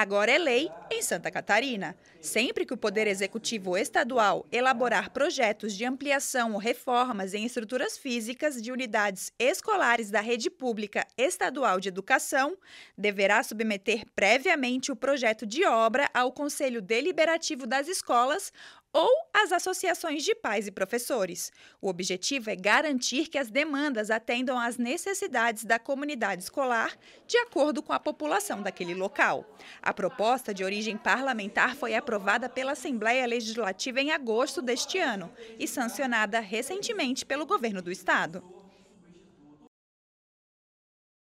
agora é lei em Santa Catarina, sempre que o Poder Executivo Estadual elaborar projetos de ampliação ou reformas em estruturas físicas de unidades escolares da rede pública estadual de educação, deverá submeter previamente o projeto de obra ao Conselho Deliberativo das Escolas ou às associações de pais e professores. O objetivo é garantir que as demandas atendam às necessidades da comunidade escolar de acordo com a população daquele local. A proposta de origem origem parlamentar foi aprovada pela Assembleia Legislativa em agosto deste ano e sancionada recentemente pelo governo do estado.